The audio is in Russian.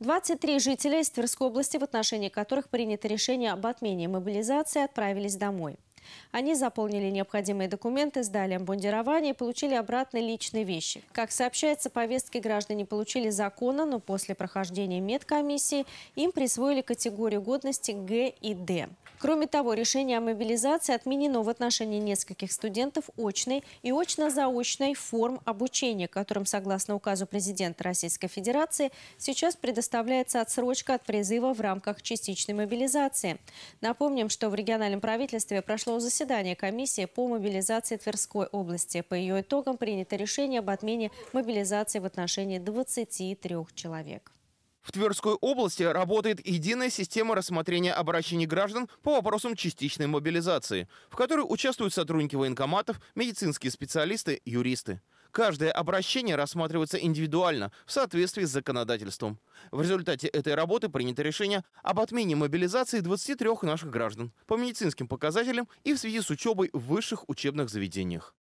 23 жителя из Тверской области, в отношении которых принято решение об отмене мобилизации, отправились домой. Они заполнили необходимые документы, сдали обмундирование и получили обратно личные вещи. Как сообщается, повестки граждане получили законно, но после прохождения медкомиссии им присвоили категорию годности Г и Д. Кроме того, решение о мобилизации отменено в отношении нескольких студентов очной и очно-заочной форм обучения, которым, согласно указу президента Российской Федерации, сейчас предоставляется отсрочка от призыва в рамках частичной мобилизации. Напомним, что в региональном правительстве прошло прошло заседание комиссии по мобилизации Тверской области. По ее итогам принято решение об отмене мобилизации в отношении 23 человек. В Тверской области работает единая система рассмотрения обращений граждан по вопросам частичной мобилизации, в которой участвуют сотрудники военкоматов, медицинские специалисты, юристы. Каждое обращение рассматривается индивидуально в соответствии с законодательством. В результате этой работы принято решение об отмене мобилизации 23 наших граждан по медицинским показателям и в связи с учебой в высших учебных заведениях.